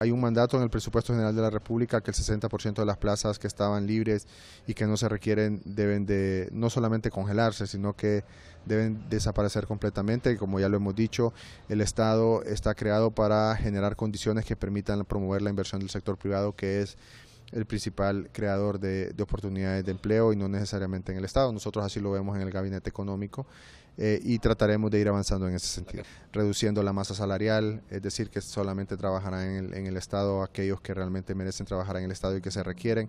Hay un mandato en el presupuesto general de la República que el 60% de las plazas que estaban libres y que no se requieren deben de no solamente congelarse, sino que deben desaparecer completamente. como ya lo hemos dicho, el Estado está creado para generar condiciones que permitan promover la inversión del sector privado, que es el principal creador de, oportunidades de empleo y no necesariamente en el Estado. Nosotros así lo vemos en el gabinete económico eh, y trataremos de ir avanzando en ese sentido, reduciendo la masa salarial, es decir, que solamente trabajarán en el Estado aquellos que realmente merecen trabajar en el Estado y que se requieren.